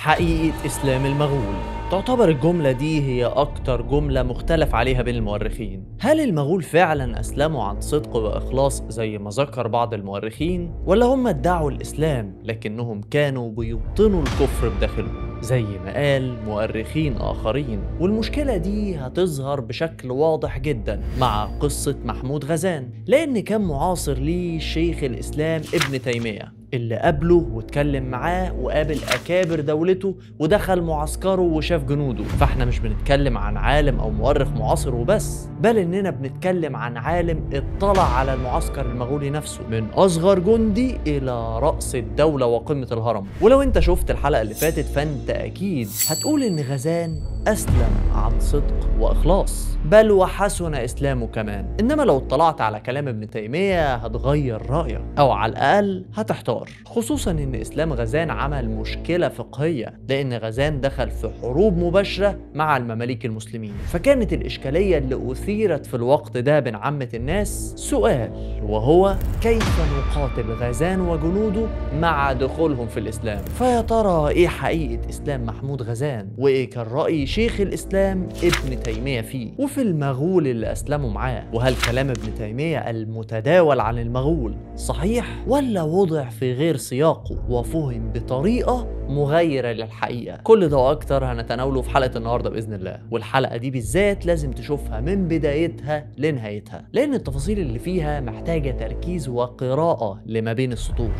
حقيقة إسلام المغول تعتبر الجملة دي هي أكتر جملة مختلف عليها بين المؤرخين هل المغول فعلا أسلموا عن صدق وإخلاص زي ما ذكر بعض المؤرخين ولا هم ادعوا الإسلام لكنهم كانوا بيبطنوا الكفر بداخلهم زي ما قال مؤرخين آخرين والمشكلة دي هتظهر بشكل واضح جدا مع قصة محمود غزان لأن كان معاصر ليه شيخ الإسلام ابن تيمية اللي قابله واتكلم معاه وقابل اكابر دولته ودخل معسكره وشاف جنوده فاحنا مش بنتكلم عن عالم او مؤرخ معاصر وبس بل اننا بنتكلم عن عالم اطلع على المعسكر المغولي نفسه من اصغر جندي الى راس الدوله وقمه الهرم ولو انت شفت الحلقه اللي فاتت فانت اكيد هتقول ان غزان اسلم عن صدق واخلاص بل وحسن اسلامه كمان انما لو اطلعت على كلام ابن تيميه هتغير رايك او على الاقل هتحتار الدولار خصوصا ان اسلام غزان عمل مشكله فقهيه لان غزان دخل في حروب مباشره مع المماليك المسلمين فكانت الاشكاليه اللي اثيرت في الوقت ده بين عامه الناس سؤال وهو كيف نقاتل غزان وجنوده مع دخولهم في الاسلام فيا ترى ايه حقيقه اسلام محمود غزان وايه كان راي شيخ الاسلام ابن تيميه فيه وفي المغول اللي اسلموا معاه وهل كلام ابن تيميه المتداول عن المغول صحيح ولا وضع في غير سياقه وفهم بطريقة مغيرة للحقيقة كل ده وأكتر هنتناوله في حلقة النهاردة بإذن الله والحلقة دي بالذات لازم تشوفها من بدايتها لنهايتها لأن التفاصيل اللي فيها محتاجة تركيز وقراءة لما بين السطور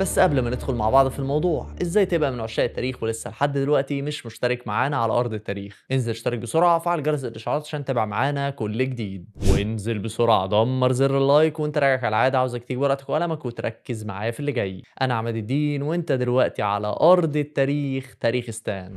بس قبل ما ندخل مع بعض في الموضوع ازاي تبقى من عشاق التاريخ ولسه لحد دلوقتي مش مشترك معانا على ارض التاريخ انزل اشترك بسرعه وفعل جرس الاشعارات عشان تتابع معانا كل جديد وانزل بسرعه دمر زر اللايك وانت راجع كالعاده عاوزك تجيب ورقتك وقلمك وتركز معايا في اللي جاي انا عماد الدين وانت دلوقتي على ارض التاريخ تاريخستان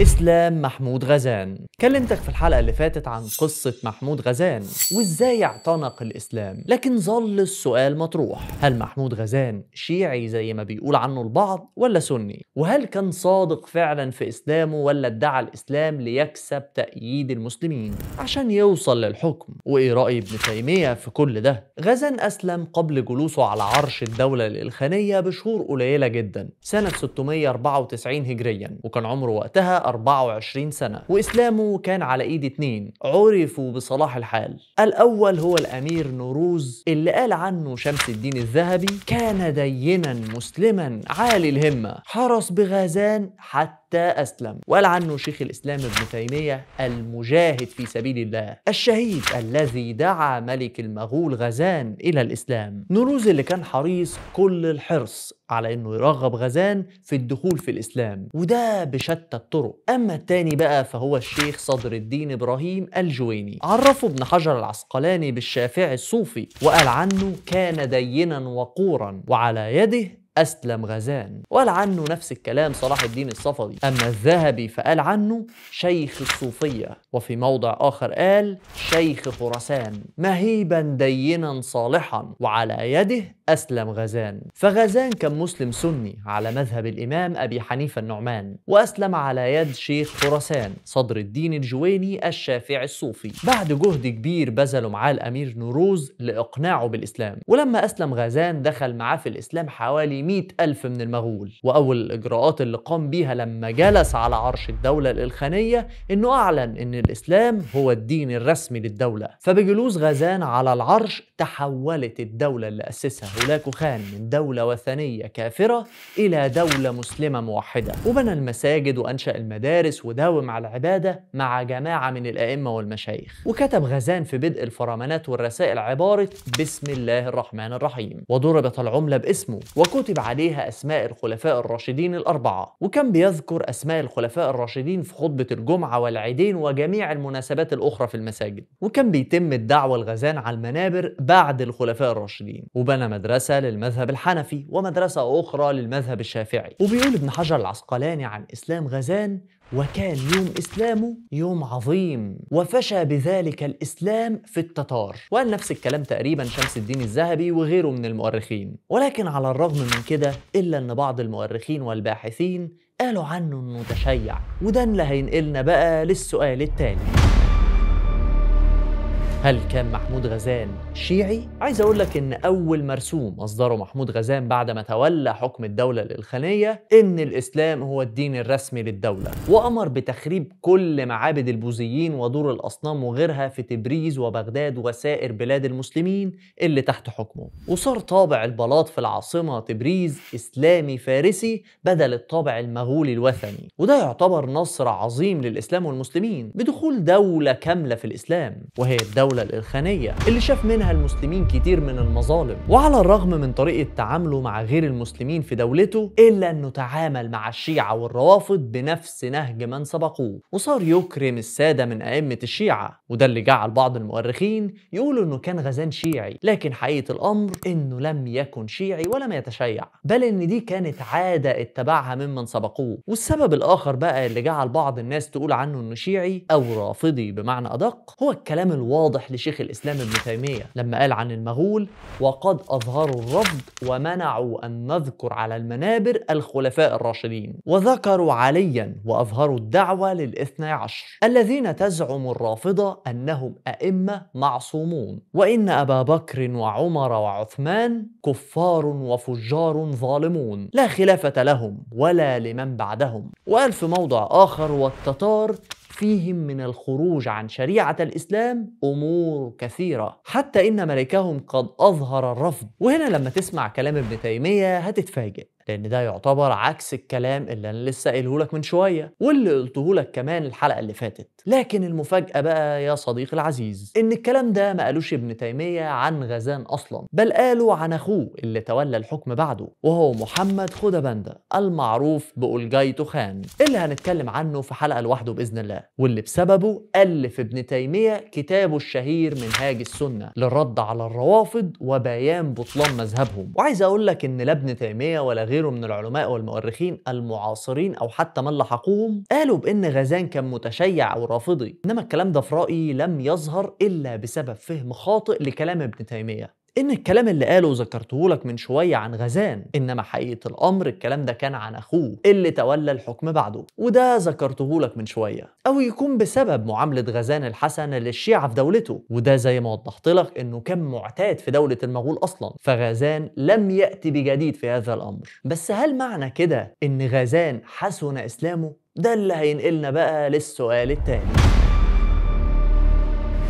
اسلام محمود غزان كلمتك في الحلقه اللي فاتت عن قصه محمود غزان وازاي اعتنق الاسلام لكن ظل السؤال مطروح هل محمود غزان شيعي زي ما بيقول عنه البعض ولا سني وهل كان صادق فعلا في اسلامه ولا ادعى الاسلام ليكسب تأييد المسلمين عشان يوصل للحكم وايه راي ابن تيميه في كل ده غزان اسلم قبل جلوسه على عرش الدوله الالخانيه بشهور قليله جدا سنه 694 هجريا وكان عمره وقتها 24 سنة وإسلامه كان على إيد اتنين عرفوا بصلاح الحال الأول هو الأمير نوروز اللي قال عنه شمس الدين الذهبي كان دينا مسلما عالي الهمة حرس بغازان حتى أسلم وقال عنه شيخ الإسلام ابن تيمية المجاهد في سبيل الله الشهيد الذي دعا ملك المغول غزان إلى الإسلام نوروز اللي كان حريص كل الحرص على انه يرغب غزان في الدخول في الاسلام وده بشتى الطرق اما التاني بقى فهو الشيخ صدر الدين ابراهيم الجويني عرفه ابن حجر العسقلاني بالشافعي الصوفي وقال عنه كان دينا وقورا وعلى يده أسلم غزان وقال عنه نفس الكلام صلاح الدين الصفدي أما الذهبي فقال عنه شيخ الصوفية وفي موضع آخر قال شيخ خراسان مهيبا دينا صالحا وعلى يده أسلم غزان فغزان كان مسلم سني على مذهب الإمام أبي حنيفة النعمان وأسلم على يد شيخ خراسان صدر الدين الجويني الشافعي الصوفي بعد جهد كبير بذله معاه الأمير نوروز لإقناعه بالإسلام ولما أسلم غزان دخل معاه في الإسلام حوالي مئة ألف من المغول وأول الإجراءات اللي قام بيها لما جلس على عرش الدولة الإلخانية إنه أعلن إن الإسلام هو الدين الرسمي للدولة فبجلوس غزان على العرش تحولت الدولة اللي أسسها هولاكو خان من دولة وثنية كافرة إلى دولة مسلمة موحدة وبنى المساجد وأنشأ المدارس وداوم على العبادة مع جماعة من الأئمة والمشايخ وكتب غزان في بدء الفرمانات والرسائل عبارة بسم الله الرحمن الرحيم وضربت العملة باسمه وكتب كتب عليها أسماء الخلفاء الراشدين الأربعة وكان بيذكر أسماء الخلفاء الراشدين في خطبة الجمعة والعيدين وجميع المناسبات الأخرى في المساجد وكان بيتم الدعوة الغزان على المنابر بعد الخلفاء الراشدين وبنى مدرسة للمذهب الحنفي ومدرسة أخرى للمذهب الشافعي وبيقول ابن حجر العسقلاني عن إسلام غزان وكان يوم إسلامه يوم عظيم وفشى بذلك الإسلام في التتار وقال نفس الكلام تقريبا شمس الدين الذهبي وغيره من المؤرخين ولكن على الرغم من كده إلا أن بعض المؤرخين والباحثين قالوا عنه أنه تشيع وده اللي هينقلنا بقى للسؤال التالي هل كان محمود غزال شيعي؟ عايز اقول لك ان اول مرسوم اصدره محمود غزال بعد ما تولى حكم الدولة الإلخانية ان الاسلام هو الدين الرسمي للدولة وامر بتخريب كل معابد البوذيين ودور الاصنام وغيرها في تبريز وبغداد وسائر بلاد المسلمين اللي تحت حكمه وصار طابع البلاط في العاصمة تبريز اسلامي فارسي بدل الطابع المغولي الوثني وده يعتبر نصر عظيم للاسلام والمسلمين بدخول دولة كاملة في الاسلام وهي الدولة الدولة الإرخانية اللي شاف منها المسلمين كتير من المظالم وعلى الرغم من طريقة تعامله مع غير المسلمين في دولته إلا أنه تعامل مع الشيعة والروافض بنفس نهج من سبقوه وصار يكرم السادة من أئمة الشيعة وده اللي جعل بعض المؤرخين يقولوا أنه كان غزان شيعي لكن حقيقة الأمر أنه لم يكن شيعي ولم يتشيع بل أن دي كانت عادة اتبعها ممن سبقوه والسبب الآخر بقى اللي جعل بعض الناس تقول عنه أنه شيعي أو رافضي بمعنى أدق هو الكلام الواضح واضح لشيخ الإسلام ابن تيمية لما قال عن المغول وقد أظهروا الرفض ومنعوا أن نذكر على المنابر الخلفاء الراشدين وذكروا عليا وأظهروا الدعوة للاثنى عشر الذين تزعم الرافضة أنهم أئمة معصومون وإن أبا بكر وعمر وعثمان كفار وفجار ظالمون لا خلافة لهم ولا لمن بعدهم وقال في موضع آخر والتتار فيهم من الخروج عن شريعة الإسلام أمور كثيرة حتى إن ملكهم قد أظهر الرفض وهنا لما تسمع كلام ابن تيمية هتتفاجئ لان ده يعتبر عكس الكلام اللي انا لسه قايله لك من شويه واللي قلته لك كمان الحلقه اللي فاتت لكن المفاجاه بقى يا صديقي العزيز ان الكلام ده ما قالوش ابن تيميه عن غزان اصلا بل قالوا عن اخوه اللي تولى الحكم بعده وهو محمد خدبنده المعروف بأولجاي خان اللي هنتكلم عنه في حلقه لوحده باذن الله واللي بسببه الف ابن تيميه كتابه الشهير منهاج السنه للرد على الروافض وبيان بطلان مذهبهم وعايز اقول لك ان لا ابن تيميه ولا غير وغيره من العلماء والمؤرخين المعاصرين أو حتى من لحقوهم قالوا بأن غزان كان متشيع أو رافضي إنما الكلام ده في رأيي لم يظهر إلا بسبب فهم خاطئ لكلام ابن تيمية ان الكلام اللي قاله وذكرته لك من شويه عن غزان انما حقيقه الامر الكلام ده كان عن اخوه اللي تولى الحكم بعده وده ذكرته لك من شويه او يكون بسبب معامله غزان الحسن للشيعه في دولته وده زي ما وضحت لك انه كان معتاد في دوله المغول اصلا فغزان لم ياتي بجديد في هذا الامر بس هل معنى كده ان غزان حسن اسلامه ده اللي هينقلنا بقى للسؤال التاني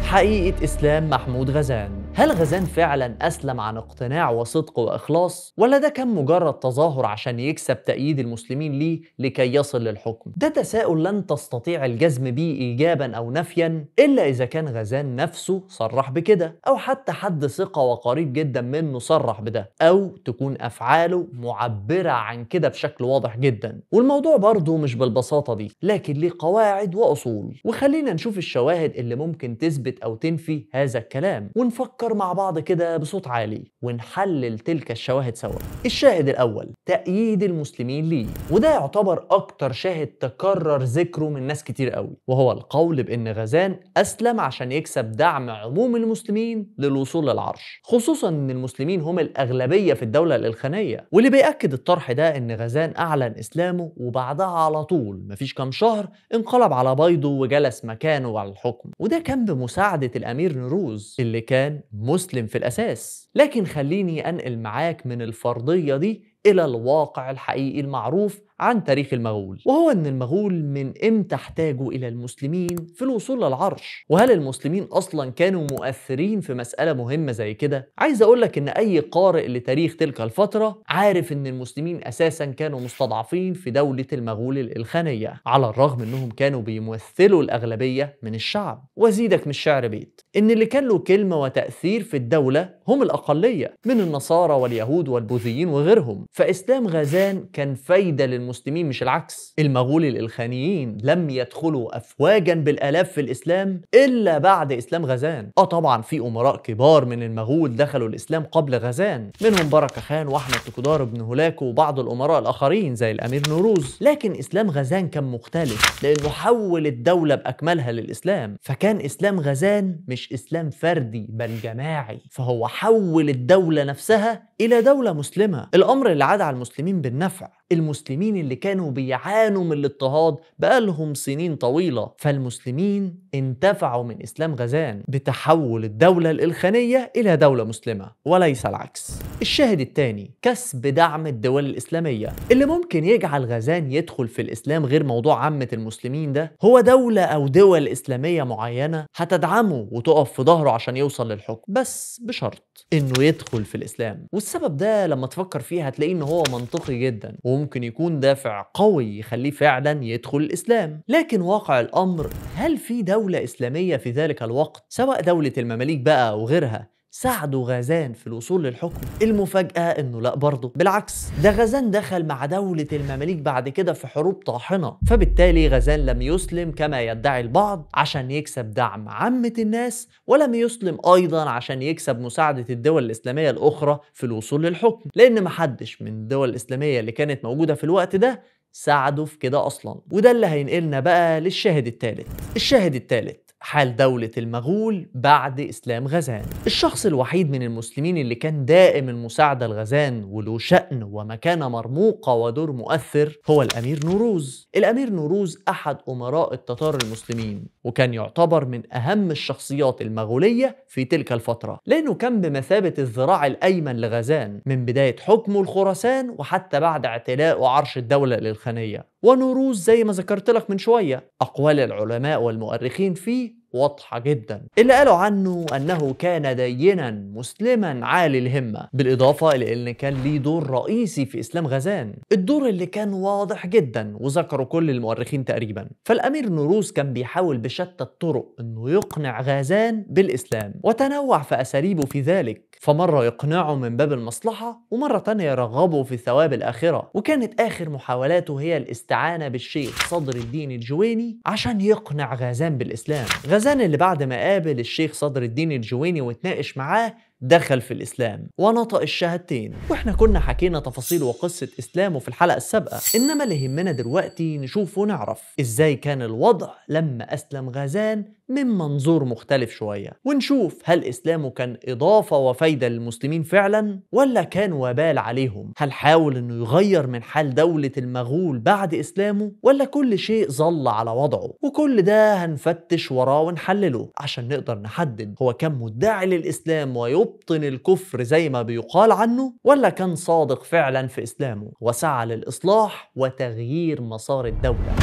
حقيقه اسلام محمود غزان هل غزان فعلا أسلم عن اقتناع وصدق وإخلاص؟ ولا ده كان مجرد تظاهر عشان يكسب تأييد المسلمين ليه لكي يصل للحكم؟ ده تساؤل لن تستطيع الجزم به إيجابا أو نفيا إلا إذا كان غزان نفسه صرح بكده أو حتى حد ثقة وقريب جدا منه صرح بده أو تكون أفعاله معبرة عن كده بشكل واضح جدا والموضوع برضه مش بالبساطة دي لكن ليه قواعد وأصول وخلينا نشوف الشواهد اللي ممكن تثبت أو تنفي هذا الكلام ونفكر نفكر مع بعض كده بصوت عالي ونحلل تلك الشواهد سوا الشاهد الأول تأييد المسلمين ليه وده يعتبر أكتر شاهد تكرر ذكره من ناس كتير قوي وهو القول بأن غزان أسلم عشان يكسب دعم عموم المسلمين للوصول للعرش خصوصا أن المسلمين هم الأغلبية في الدولة الإلخانية واللي بيأكد الطرح ده أن غزان أعلن إسلامه وبعدها على طول مفيش كام شهر انقلب على بيضه وجلس مكانه على الحكم وده كان بمساعدة الأمير نروز اللي كان مسلم في الأساس لكن خليني أنقل معاك من الفرضية دي إلى الواقع الحقيقي المعروف عن تاريخ المغول وهو أن المغول من إمتى احتاجوا إلى المسلمين في الوصول للعرش وهل المسلمين أصلا كانوا مؤثرين في مسألة مهمة زي كده عايز أقولك أن أي قارئ لتاريخ تلك الفترة عارف أن المسلمين أساسا كانوا مستضعفين في دولة المغول الإلخانية على الرغم أنهم كانوا بيمثلوا الأغلبية من الشعب وزيدك من الشعر بيت إن اللي كان له كلمة وتأثير في الدولة هم الأقلية من النصارى واليهود والبوذيين وغيرهم فإسلام غزان كان فايدة للمسلمين المسلمين مش العكس المغول الإلخانيين لم يدخلوا أفواجا بالآلاف في الإسلام إلا بعد إسلام غزان آه طبعا في أمراء كبار من المغول دخلوا الإسلام قبل غزان منهم بركة خان وأحمد تكودار بن هولاكو وبعض الأمراء الآخرين زي الأمير نوروز لكن إسلام غزان كان مختلف لأنه حول الدولة بأكملها للإسلام فكان إسلام غزان مش إسلام فردي بل جماعي فهو حول الدولة نفسها إلى دولة مسلمة الأمر اللي عاد على المسلمين بالنفع المسلمين اللي كانوا بيعانوا من الاضطهاد بقالهم سنين طويلة فالمسلمين انتفعوا من إسلام غزان بتحول الدولة الإلخانية إلى دولة مسلمة وليس العكس الشاهد الثاني كسب دعم الدول الإسلامية اللي ممكن يجعل غزان يدخل في الإسلام غير موضوع عامة المسلمين ده هو دولة أو دول إسلامية معينة هتدعمه وتقف في ظهره عشان يوصل للحكم بس بشرط إنه يدخل في الإسلام والسبب ده لما تفكر فيه هتلاقيه إن هو منطقي جدا وممكن يكون دافع قوي يخليه فعلا يدخل الإسلام لكن واقع الأمر هل في دولة إسلامية في ذلك الوقت سواء دولة المماليك بقى وغيرها ساعدوا غازان في الوصول للحكم المفاجأة انه لا برضه بالعكس ده غازان دخل مع دولة المماليك بعد كده في حروب طاحنة فبالتالي غازان لم يسلم كما يدعي البعض عشان يكسب دعم عامة الناس ولم يسلم ايضا عشان يكسب مساعدة الدول الاسلامية الاخرى في الوصول للحكم لان محدش من الدول الاسلامية اللي كانت موجودة في الوقت ده ساعدوا في كده اصلا وده اللي هينقلنا بقى للشاهد الثالث الشاهد الثالث حال دولة المغول بعد إسلام غزان الشخص الوحيد من المسلمين اللي كان دائم المساعدة لغزان وله شأن ومكانة مرموقة ودور مؤثر هو الأمير نوروز الأمير نوروز أحد أمراء التتار المسلمين وكان يعتبر من أهم الشخصيات المغولية في تلك الفترة لأنه كان بمثابة الذراع الأيمن لغزان من بداية حكمه لخراسان وحتى بعد اعتلاء عرش الدولة للخانية ونوروز زي ما ذكرت لك من شوية أقوال العلماء والمؤرخين فيه واضحة جدا اللي قالوا عنه أنه كان دينا مسلما عالي الهمة بالإضافة إلى أن كان ليه دور رئيسي في إسلام غزان الدور اللي كان واضح جدا وذكروا كل المؤرخين تقريبا فالأمير نوروز كان بيحاول بشتى الطرق أنه يقنع غزان بالإسلام وتنوع في أساليبه في ذلك فمرة يقنعه من باب المصلحة ومرة تانية يرغبه في ثواب الآخرة وكانت آخر محاولاته هي الاستعانة بالشيخ صدر الدين الجويني عشان يقنع غازان بالإسلام غازان اللي بعد ما قابل الشيخ صدر الدين الجويني واتناقش معاه دخل في الإسلام ونطق الشهادتين وإحنا كنا حكينا تفاصيل وقصة إسلامه في الحلقة السابقة إنما اللي يهمنا دلوقتي نشوف ونعرف إزاي كان الوضع لما أسلم غازان من منظور مختلف شوية ونشوف هل إسلامه كان إضافة وفايدة للمسلمين فعلا ولا كان وبال عليهم هل حاول أنه يغير من حال دولة المغول بعد إسلامه ولا كل شيء ظل على وضعه وكل ده هنفتش وراه ونحلله عشان نقدر نحدد هو كان مدعي للإسلام ويبقى يبطن الكفر زي ما بيقال عنه ولا كان صادق فعلا في اسلامه وسعى للاصلاح وتغيير مسار الدوله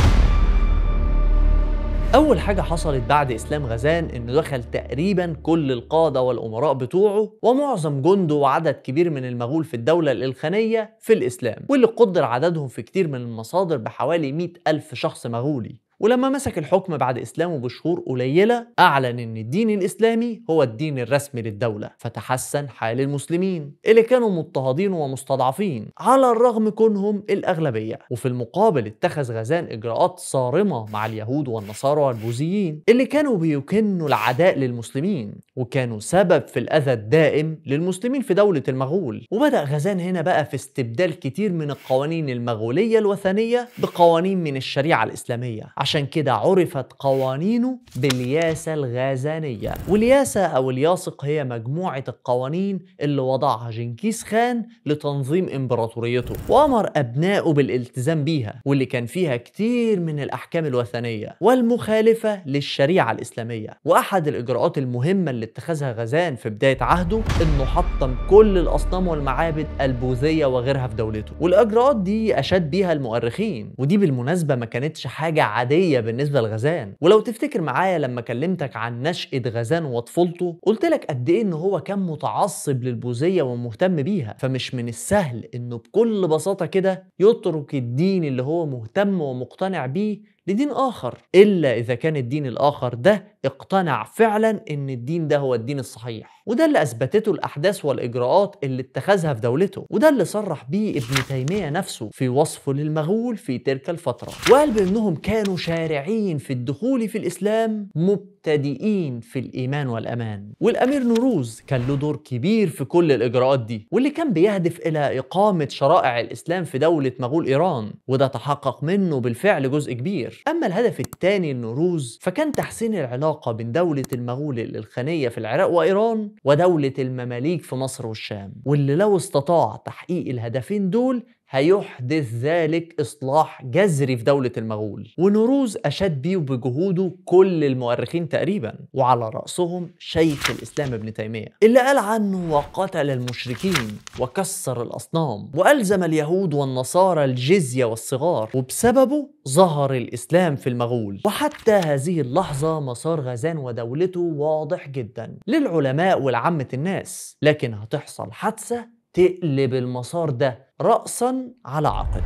أول حاجة حصلت بعد إسلام غزان إنه دخل تقريبا كل القادة والأمراء بتوعه ومعظم جنده وعدد كبير من المغول في الدولة الإلخانية في الإسلام واللي قدر عددهم في كتير من المصادر بحوالي 100 ألف شخص مغولي ولما مسك الحكم بعد إسلامه بشهور قليلة أعلن إن الدين الإسلامي هو الدين الرسمي للدولة فتحسن حال المسلمين اللي كانوا مضطهدين ومستضعفين على الرغم كونهم الأغلبية وفي المقابل اتخذ غزان إجراءات صارمة مع اليهود والنصارى والبوذيين اللي كانوا بيكنوا العداء للمسلمين وكانوا سبب في الأذى الدائم للمسلمين في دولة المغول وبدأ غزان هنا بقى في استبدال كتير من القوانين المغولية الوثنية بقوانين من الشريعة الإسلامية عشان كده عرفت قوانينه بالياسة الغازانية والياسة أو الياسق هي مجموعة القوانين اللي وضعها جنكيز خان لتنظيم إمبراطوريته وأمر أبنائه بالالتزام بيها واللي كان فيها كتير من الأحكام الوثنية والمخالفة للشريعة الإسلامية وأحد الإجراءات المهمة اللي اتخذها غازان في بداية عهده إنه حطم كل الأصنام والمعابد البوذية وغيرها في دولته والإجراءات دي أشاد بيها المؤرخين ودي بالمناسبة ما كانتش حاجة عادية عادية بالنسبة لغزان ولو تفتكر معايا لما كلمتك عن نشأة غزان وطفولته قلت لك قد إيه إن هو كان متعصب للبوذية ومهتم بيها فمش من السهل إنه بكل بساطة كده يترك الدين اللي هو مهتم ومقتنع بيه لدين آخر إلا إذا كان الدين الآخر ده اقتنع فعلا إن الدين ده هو الدين الصحيح وده اللي أثبتته الأحداث والإجراءات اللي اتخذها في دولته وده اللي صرح بيه ابن تيمية نفسه في وصفه للمغول في تلك الفترة وقال بأنهم كانوا شارعين في الدخول في الإسلام مب مبتدئين في الإيمان والأمان والأمير نوروز كان له دور كبير في كل الإجراءات دي واللي كان بيهدف إلى إقامة شرائع الإسلام في دولة مغول إيران وده تحقق منه بالفعل جزء كبير أما الهدف الثاني لنوروز فكان تحسين العلاقة بين دولة المغول الخانية في العراق وإيران ودولة المماليك في مصر والشام واللي لو استطاع تحقيق الهدفين دول هيحدث ذلك إصلاح جذري في دولة المغول ونوروز أشاد بيه وبجهوده كل المؤرخين تقريبا وعلى رأسهم شيخ الإسلام ابن تيمية اللي قال عنه وقتل المشركين وكسر الأصنام وألزم اليهود والنصارى الجزية والصغار وبسببه ظهر الإسلام في المغول وحتى هذه اللحظة مسار غزان ودولته واضح جدا للعلماء ولعامة الناس لكن هتحصل حادثة تقلب المسار ده رأسا على عقب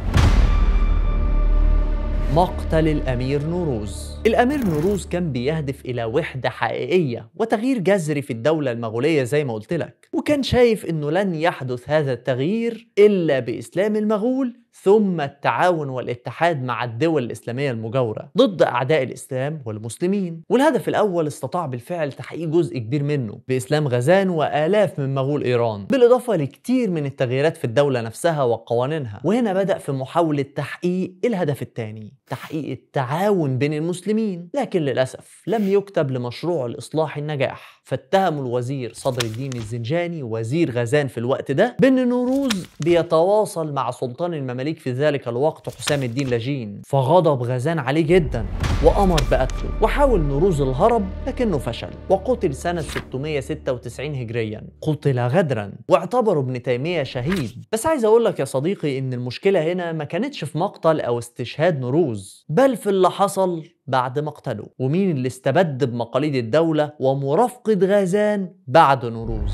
مقتل الأمير نوروز الأمير نوروز كان بيهدف إلى وحدة حقيقية وتغيير جذري في الدولة المغولية زي ما قلت لك وكان شايف إنه لن يحدث هذا التغيير إلا بإسلام المغول ثم التعاون والاتحاد مع الدول الإسلامية المجاورة ضد أعداء الإسلام والمسلمين والهدف الأول استطاع بالفعل تحقيق جزء كبير منه بإسلام غزان وآلاف من مغول إيران بالإضافة لكتير من التغييرات في الدولة نفسها وقوانينها وهنا بدأ في محاولة تحقيق الهدف الثاني تحقيق التعاون بين المسلمين لكن للأسف لم يكتب لمشروع الإصلاح النجاح فاتهموا الوزير صدر الدين الزنجاني وزير غزان في الوقت ده بأن نوروز بيتواصل مع سلطان المماليك المليك في ذلك الوقت حسام الدين لاجين فغضب غزان عليه جدا وأمر بقتله وحاول نروز الهرب لكنه فشل وقتل سنة 696 هجريا قتل غدرا واعتبره ابن تيمية شهيد بس عايز أقول لك يا صديقي إن المشكلة هنا ما كانتش في مقتل أو استشهاد نروز بل في اللي حصل بعد مقتله ومين اللي استبد بمقاليد الدولة ومرافقة غزان بعد نروز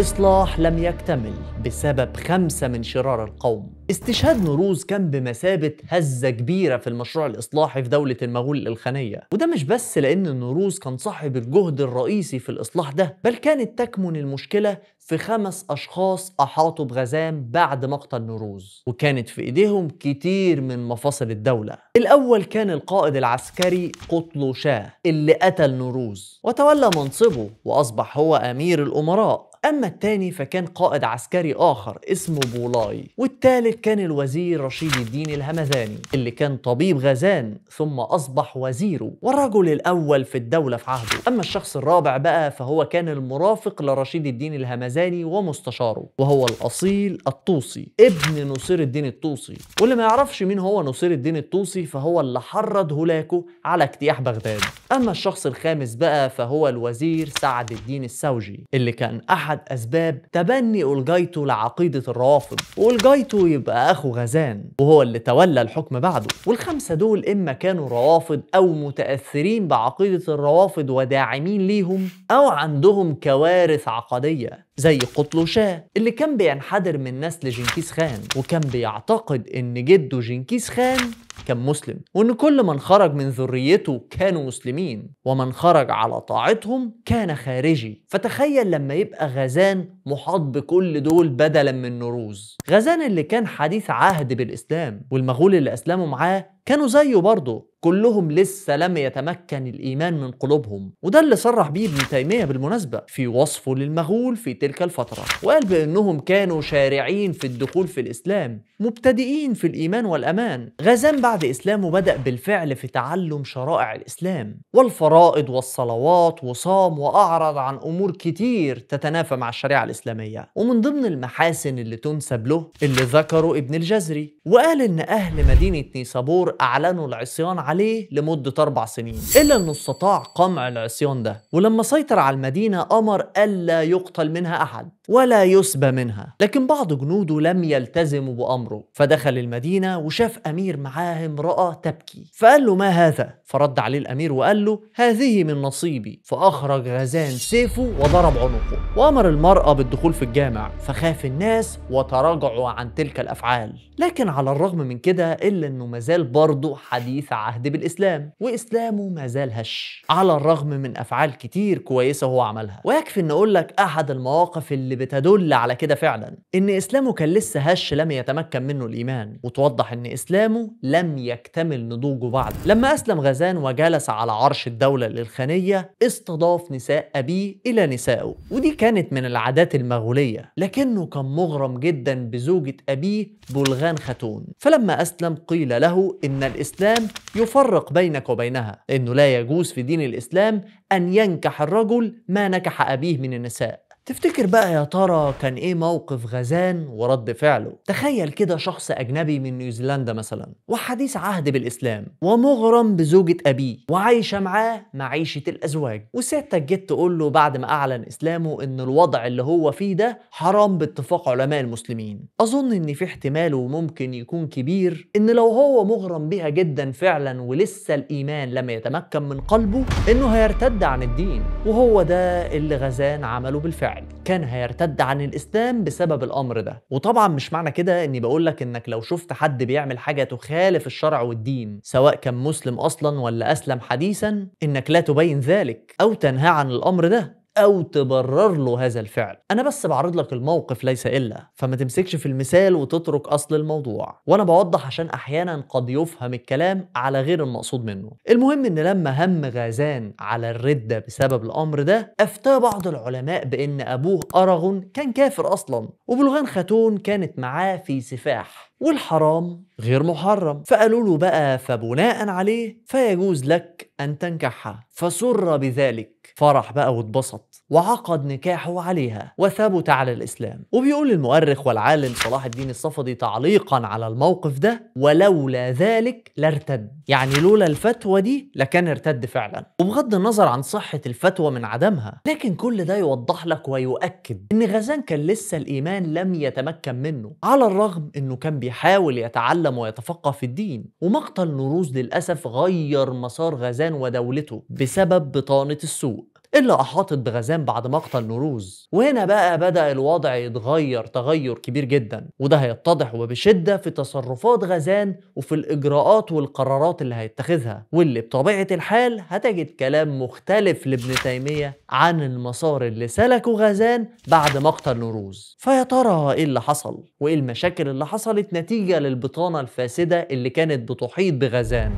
إصلاح لم يكتمل بسبب خمسة من شرار القوم استشهاد نوروز كان بمثابة هزة كبيرة في المشروع الإصلاحي في دولة المغول الإلخانية وده مش بس لأن نوروز كان صاحب الجهد الرئيسي في الإصلاح ده بل كانت تكمن المشكلة في خمس أشخاص أحاطوا بغزام بعد مقتل نوروز وكانت في إيديهم كتير من مفاصل الدولة الأول كان القائد العسكري قطلو شاه اللي قتل نوروز وتولى منصبه وأصبح هو أمير الأمراء أما الثاني فكان قائد عسكري آخر اسمه بولاي والثالث كان الوزير رشيد الدين الهمذاني اللي كان طبيب غزان ثم أصبح وزيره والرجل الأول في الدولة في عهده أما الشخص الرابع بقى فهو كان المرافق لرشيد الدين الهمذاني ومستشاره وهو الأصيل الطوسي ابن نصير الدين الطوسي واللي ما يعرفش مين هو نصير الدين الطوسي فهو اللي حرض هولاكو على اجتياح بغداد أما الشخص الخامس بقى فهو الوزير سعد الدين السوجي اللي كان أحد أحد أسباب تبني أولجايتو لعقيدة الروافض وأولجايتو يبقى أخو غزان وهو اللي تولى الحكم بعده والخمسة دول إما كانوا روافض أو متأثرين بعقيدة الروافض وداعمين ليهم أو عندهم كوارث عقدية زي قطلو شاه اللي كان بينحدر من نسل جنكيز خان وكان بيعتقد إن جده جنكيز خان كان مسلم وان كل من خرج من ذريته كانوا مسلمين ومن خرج على طاعتهم كان خارجي فتخيل لما يبقى غزان محاط بكل دول بدلا من نروز غزان اللي كان حديث عهد بالاسلام والمغول اللي اسلموا معاه كانوا زيه برضه كلهم لسه لم يتمكن الإيمان من قلوبهم وده اللي صرح بيه ابن تيمية بالمناسبة في وصفه للمغول في تلك الفترة وقال بأنهم كانوا شارعين في الدخول في الإسلام مبتدئين في الإيمان والأمان غازان بعد إسلامه بدأ بالفعل في تعلم شرائع الإسلام والفرائض والصلوات وصام وأعرض عن أمور كتير تتنافى مع الشريعة الإسلامية ومن ضمن المحاسن اللي تنسب له اللي ذكره ابن الجزري وقال إن أهل مدينة نيسابور أعلنوا العصيان عليه لمدة أربع سنين إلا أنه استطاع قمع العصيان ده ولما سيطر على المدينة أمر ألا يقتل منها أحد ولا يسبى منها لكن بعض جنوده لم يلتزموا بأمره فدخل المدينة وشاف أمير معاه امرأة تبكي فقال له ما هذا فرد عليه الأمير وقال له هذه من نصيبي فأخرج غزان سيفه وضرب عنقه وأمر المرأة بالدخول في الجامع فخاف الناس وتراجعوا عن تلك الأفعال لكن على الرغم من كده إلا أنه مازال برضه حديث عهد بالإسلام وإسلامه مازال هش على الرغم من أفعال كتير كويسة هو عملها ويكفي أن أقول لك أحد المواقف اللي بتدل على كده فعلا ان اسلامه كان لسه هش لم يتمكن منه الايمان وتوضح ان اسلامه لم يكتمل نضوجه بعد لما اسلم غزان وجلس على عرش الدوله الالخانيه استضاف نساء أبيه إلى نسائه ودي كانت من العادات المغولية لكنه كان مغرم جدا بزوجة أبيه بلغان خاتون فلما أسلم قيل له إن الإسلام يفرق بينك وبينها إنه لا يجوز في دين الإسلام أن ينكح الرجل ما نكح أبيه من النساء تفتكر بقى يا ترى كان ايه موقف غزان ورد فعله تخيل كده شخص اجنبي من نيوزيلندا مثلا وحديث عهد بالاسلام ومغرم بزوجة ابيه وعايشة معاه معيشة الازواج وسيادتك جيت تقول له بعد ما اعلن اسلامه ان الوضع اللي هو فيه ده حرام باتفاق علماء المسلمين اظن ان في احتمال وممكن يكون كبير ان لو هو مغرم بها جدا فعلا ولسه الايمان لم يتمكن من قلبه انه هيرتد عن الدين وهو ده اللي غزان عمله بالفعل بالفعل كان هيرتد عن الإسلام بسبب الأمر ده وطبعا مش معنى كده إني بقولك إنك لو شفت حد بيعمل حاجة تخالف الشرع والدين سواء كان مسلم أصلا ولا أسلم حديثا إنك لا تبين ذلك أو تنهى عن الأمر ده او تبرر له هذا الفعل انا بس بعرض لك الموقف ليس الا فما تمسكش في المثال وتترك اصل الموضوع وانا بوضح عشان احيانا قد يفهم الكلام على غير المقصود منه المهم ان لما هم غازان على الردة بسبب الامر ده افتى بعض العلماء بان ابوه اراغون كان كافر اصلا وبلغان خاتون كانت معاه في سفاح والحرام غير محرم فقالوا له بقى فبناء عليه فيجوز لك ان تنكحها فسر بذلك فرح بقى واتبسط وعقد نكاحه عليها وثبت على الإسلام وبيقول المؤرخ والعالم صلاح الدين الصفدي تعليقا على الموقف ده ولولا ذلك لارتد يعني لولا الفتوى دي لكان ارتد فعلا وبغض النظر عن صحة الفتوى من عدمها لكن كل ده يوضح لك ويؤكد ان غزان كان لسه الإيمان لم يتمكن منه على الرغم انه كان بيحاول يتعلم ويتفقه في الدين ومقتل نوروز للأسف غير مسار غزان ودولته بسبب بطانة السوق اللي أحاطت بغازان بعد مقتل نوروز وهنا بقى بدأ الوضع يتغير تغير كبير جدا وده هيتضح وبشدة في تصرفات غازان وفي الإجراءات والقرارات اللي هيتخذها واللي بطبيعة الحال هتجد كلام مختلف لابن تيمية عن المسار اللي سلكه غازان بعد مقتل نوروز فيا ترى إيه اللي حصل وإيه المشاكل اللي حصلت نتيجة للبطانة الفاسدة اللي كانت بتحيط بغازان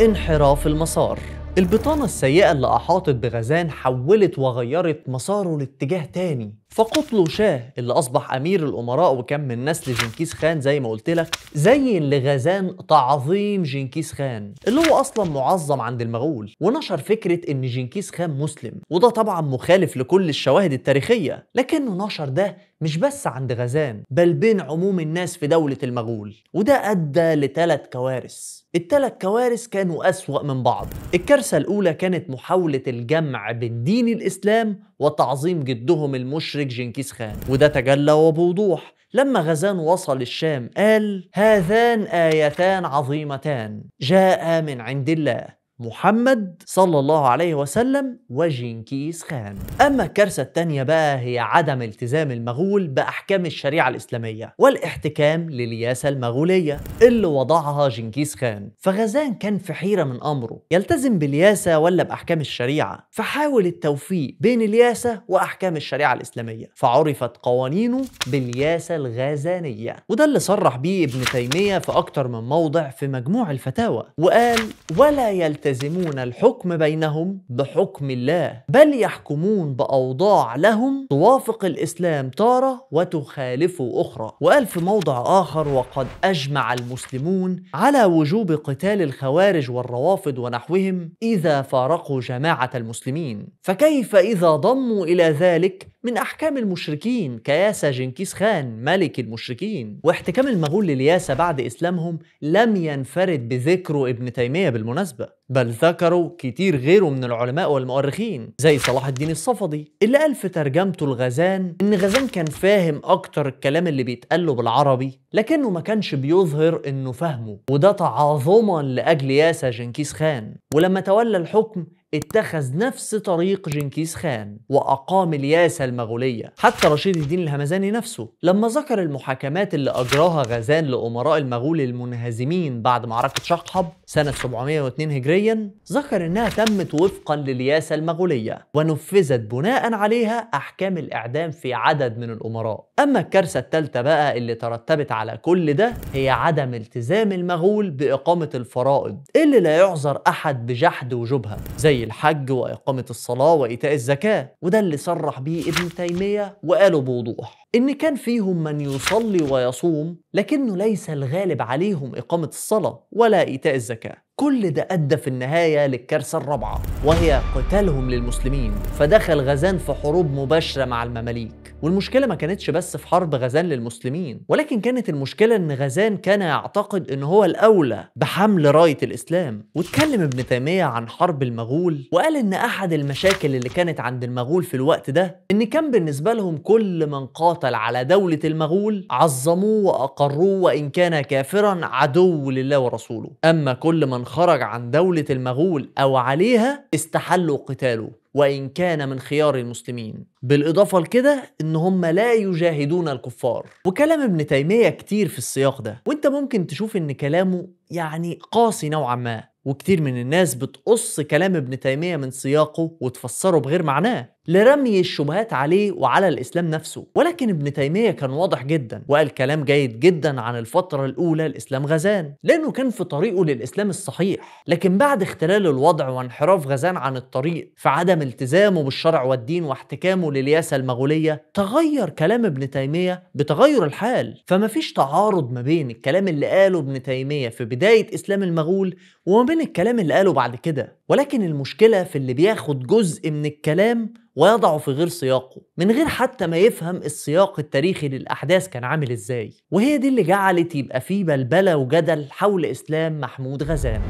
انحراف المسار البطانة السيئة اللي أحاطت بغزان حولت وغيرت مساره لاتجاه تاني فقتلوا شاه اللي اصبح امير الامراء وكان من نسل جنكيز خان زي ما قلت لك زين لغزان تعظيم جنكيز خان اللي هو اصلا معظم عند المغول ونشر فكره ان جنكيز خان مسلم وده طبعا مخالف لكل الشواهد التاريخيه لكنه نشر ده مش بس عند غزان بل بين عموم الناس في دولة المغول وده أدى لثلاث كوارث الثلاث كوارث كانوا أسوأ من بعض الكارثة الأولى كانت محاولة الجمع بين دين الإسلام وتعظيم جدهم المشرك جنكيز خان وده تجلى وبوضوح لما غزان وصل الشام قال هذان آيتان عظيمتان جاء من عند الله محمد صلى الله عليه وسلم وجنكيز خان أما الكارثة الثانية بقى هي عدم التزام المغول بأحكام الشريعة الإسلامية والاحتكام للياسة المغولية اللي وضعها جنكيز خان فغزان كان في حيرة من أمره يلتزم بالياسة ولا بأحكام الشريعة فحاول التوفيق بين الياسة وأحكام الشريعة الإسلامية فعرفت قوانينه بالياسة الغزانية وده اللي صرح بيه ابن تيمية في أكتر من موضع في مجموع الفتاوى وقال ولا يلتزم يلتزمون الحكم بينهم بحكم الله بل يحكمون بأوضاع لهم توافق الإسلام تارة وتخالفه أخرى وقال في موضع آخر وقد أجمع المسلمون على وجوب قتال الخوارج والروافض ونحوهم إذا فارقوا جماعة المسلمين فكيف إذا ضموا إلى ذلك من أحكام المشركين كياسة جنكيز خان ملك المشركين واحتكام المغول للياسة بعد إسلامهم لم ينفرد بذكره ابن تيمية بالمناسبة بل ذكروا كتير غيره من العلماء والمؤرخين زي صلاح الدين الصفدي اللي قال في ترجمته لغزان ان غزان كان فاهم اكتر الكلام اللي بيتقاله بالعربي لكنه ما كانش بيظهر انه فاهمه وده تعاظما لاجل ياسا جنكيز خان ولما تولى الحكم اتخذ نفس طريق جنكيز خان وأقام الياسة المغولية حتى رشيد الدين الهمذاني نفسه لما ذكر المحاكمات اللي أجراها غزان لأمراء المغول المنهزمين بعد معركة شقحب سنة 702 هجريا ذكر إنها تمت وفقا للياسة المغولية ونفذت بناء عليها أحكام الإعدام في عدد من الأمراء أما الكارثة الثالثة بقى اللي ترتبت على كل ده هي عدم التزام المغول بإقامة الفرائض اللي لا يعذر أحد بجحد وجوبها زي زي الحج وإقامة الصلاة وإيتاء الزكاة وده اللي صرح بيه ابن تيمية وقاله بوضوح إن كان فيهم من يصلي ويصوم لكنه ليس الغالب عليهم إقامة الصلاة ولا إيتاء الزكاة كل ده أدى في النهاية للكارثة الرابعة وهي قتالهم للمسلمين فدخل غزان في حروب مباشرة مع المماليك والمشكلة ما كانتش بس في حرب غزان للمسلمين ولكن كانت المشكلة إن غزان كان يعتقد إن هو الأولى بحمل راية الإسلام واتكلم ابن تيمية عن حرب المغول وقال إن أحد المشاكل اللي كانت عند المغول في الوقت ده إن كان بالنسبة لهم كل من قاتل قتل على دولة المغول عظموه وأقروه وإن كان كافرا عدو لله ورسوله أما كل من خرج عن دولة المغول أو عليها استحلوا قتاله وإن كان من خيار المسلمين بالإضافة لكده إن هم لا يجاهدون الكفار وكلام ابن تيمية كتير في السياق ده وانت ممكن تشوف إن كلامه يعني قاسي نوعا ما وكتير من الناس بتقص كلام ابن تيمية من سياقه وتفسره بغير معناه لرمي الشبهات عليه وعلى الإسلام نفسه ولكن ابن تيمية كان واضح جدا وقال كلام جيد جدا عن الفترة الأولى الإسلام غزان لأنه كان في طريقه للإسلام الصحيح لكن بعد اختلال الوضع وانحراف غزان عن الطريق في عدم التزامه بالشرع والدين واحتكامه للياسة المغولية تغير كلام ابن تيمية بتغير الحال فمفيش تعارض ما بين الكلام اللي قاله ابن تيمية في بداية إسلام المغول وما بين الكلام اللي قاله بعد كده ولكن المشكلة في اللي بياخد جزء من الكلام ويضعه في غير سياقه من غير حتى ما يفهم السياق التاريخي للأحداث كان عامل إزاي وهي دي اللي جعلت يبقى فيه بلبلة وجدل حول إسلام محمود غزان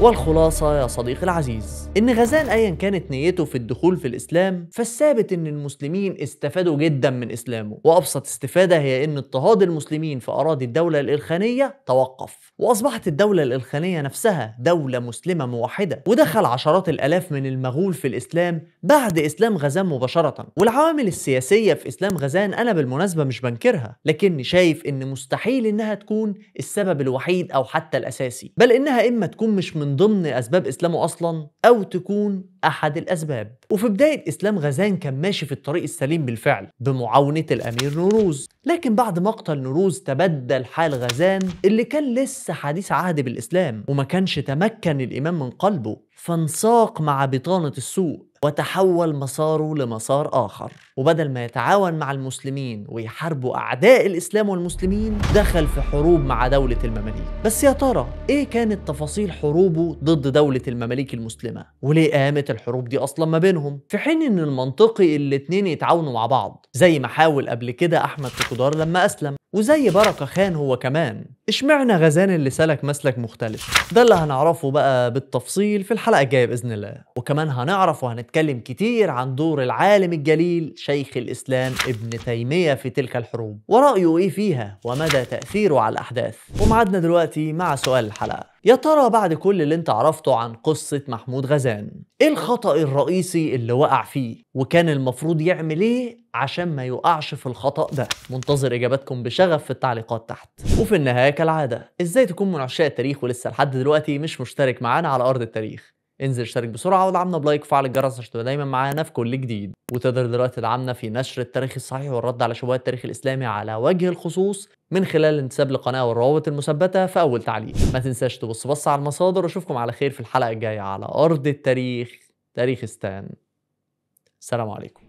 والخلاصة يا صديقي العزيز إن غزال أيا كانت نيته في الدخول في الإسلام فالثابت إن المسلمين استفادوا جدا من إسلامه وأبسط استفادة هي إن اضطهاد المسلمين في أراضي الدولة الإلخانية توقف وأصبحت الدولة الإلخانية نفسها دولة مسلمة موحدة ودخل عشرات الآلاف من المغول في الإسلام بعد إسلام غزان مباشرة والعوامل السياسية في إسلام غزان أنا بالمناسبة مش بنكرها لكني شايف إن مستحيل إنها تكون السبب الوحيد أو حتى الأساسي بل إنها إما تكون مش من ضمن اسباب اسلامه اصلا او تكون احد الاسباب وفي بدايه اسلام غزان كان ماشي في الطريق السليم بالفعل بمعاونه الامير نوروز لكن بعد مقتل نوروز تبدل حال غزان اللي كان لسه حديث عهد بالاسلام وما كانش تمكن الامام من قلبه فانساق مع بطانه السوء وتحول مساره لمسار آخر وبدل ما يتعاون مع المسلمين ويحاربوا أعداء الإسلام والمسلمين دخل في حروب مع دولة المماليك بس يا ترى إيه كانت تفاصيل حروبه ضد دولة المماليك المسلمة وليه قامت الحروب دي أصلا ما بينهم في حين إن المنطقي الاتنين يتعاونوا مع بعض زي ما حاول قبل كده أحمد تقدار لما أسلم وزي بركة خان هو كمان اشمعنى غزان اللي سلك مسلك مختلف ده اللي هنعرفه بقى بالتفصيل في الحلقة الجاية بإذن الله وكمان هنعرف وهنتكلم كتير عن دور العالم الجليل شيخ الإسلام ابن تيمية في تلك الحروب ورأيه إيه فيها ومدى تأثيره على الأحداث ومعادنا دلوقتي مع سؤال الحلقة يا ترى بعد كل اللي انت عرفته عن قصة محمود غزان ايه الخطأ الرئيسي اللي وقع فيه وكان المفروض يعمل ايه عشان ما يقعش في الخطأ ده منتظر اجاباتكم بشغف في التعليقات تحت وفي النهاية كالعادة ازاي تكون من عشاق التاريخ ولسه لحد دلوقتي مش مشترك معانا على ارض التاريخ انزل اشترك بسرعه ودعمنا بلايك وفعل الجرس عشان تبقى دايما معانا في كل جديد وتقدر دلوقتي تدعمنا في نشر التاريخ الصحيح والرد على شبهات التاريخ الاسلامي على وجه الخصوص من خلال الانتساب لقناه والروابط المثبته في اول تعليق ما تنساش تبص بص على المصادر واشوفكم على خير في الحلقه الجايه على ارض التاريخ تاريخستان السلام عليكم